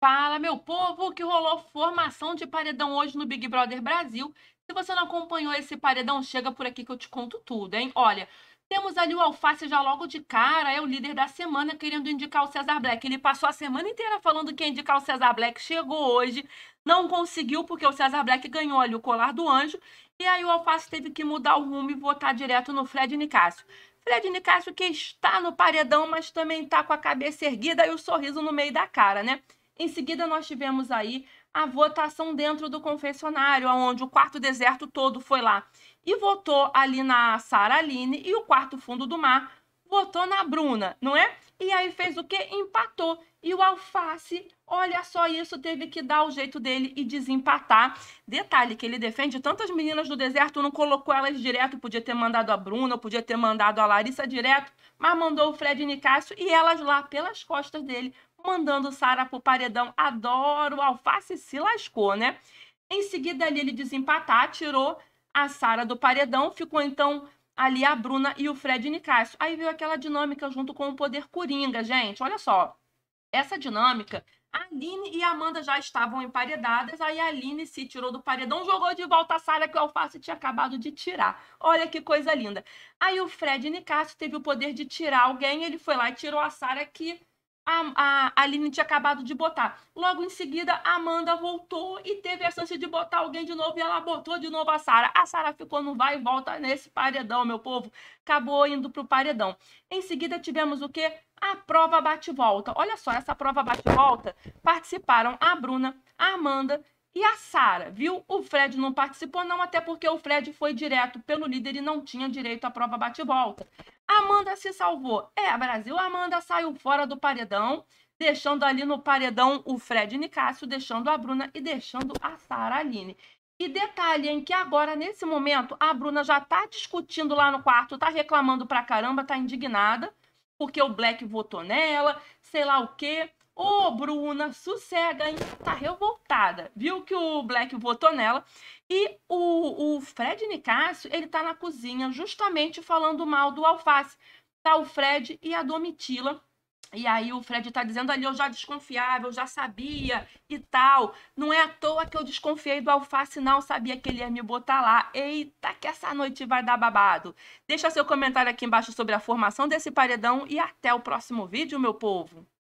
Fala, meu povo, que rolou formação de paredão hoje no Big Brother Brasil. Se você não acompanhou esse paredão, chega por aqui que eu te conto tudo, hein? Olha, temos ali o Alface já logo de cara, é o líder da semana querendo indicar o César Black. Ele passou a semana inteira falando que ia indicar o César Black, chegou hoje, não conseguiu porque o César Black ganhou ali o colar do anjo. E aí o Alface teve que mudar o rumo e votar direto no Fred Nicásio. Fred Nicásio que está no paredão, mas também está com a cabeça erguida e o sorriso no meio da cara, né? Em seguida, nós tivemos aí a votação dentro do confessionário, onde o quarto deserto todo foi lá e votou ali na Sara Aline e o quarto fundo do mar votou na Bruna, não é? E aí fez o que? Empatou. E o Alface, olha só isso, teve que dar o jeito dele e desempatar. Detalhe que ele defende tantas meninas do deserto, não colocou elas direto, podia ter mandado a Bruna, podia ter mandado a Larissa direto, mas mandou o Fred e Nicásio e elas lá pelas costas dele, mandando Sara pro paredão. Adoro, o Alface se lascou, né? Em seguida ali ele desempatar, tirou a Sara do paredão, ficou então ali a Bruna e o Fred Nicásio. Aí veio aquela dinâmica junto com o poder coringa, gente. Olha só. Essa dinâmica, a Aline e a Amanda já estavam emparedadas, aí a Aline se tirou do paredão, jogou de volta a Sara que o Alface tinha acabado de tirar. Olha que coisa linda. Aí o Fred Nicásio teve o poder de tirar alguém, ele foi lá e tirou a Sara que a, a Aline tinha acabado de botar. Logo em seguida, a Amanda voltou e teve a chance de botar alguém de novo e ela botou de novo a Sara. A Sara ficou no vai e volta nesse paredão, meu povo. Acabou indo para o paredão. Em seguida, tivemos o quê? A prova bate-volta. Olha só, essa prova bate-volta participaram a Bruna, a Amanda e a Sara, viu? O Fred não participou, não, até porque o Fred foi direto pelo líder e não tinha direito à prova bate-volta. Amanda se salvou. É, Brasil, Amanda saiu fora do paredão, deixando ali no paredão o Fred Nicásio, deixando a Bruna e deixando a Sara Aline. E detalhe, em que agora, nesse momento, a Bruna já tá discutindo lá no quarto, tá reclamando pra caramba, tá indignada, porque o Black votou nela, sei lá o quê. Ô, oh, Bruna, sossega, hein? tá revoltada. Viu que o Black votou nela. E o, o Fred Nicásio, ele tá na cozinha justamente falando mal do alface. Tá o Fred e a Domitila. E aí o Fred tá dizendo ali, eu já desconfiava, eu já sabia e tal. Não é à toa que eu desconfiei do alface, não. Sabia que ele ia me botar lá. Eita, que essa noite vai dar babado. Deixa seu comentário aqui embaixo sobre a formação desse paredão e até o próximo vídeo, meu povo.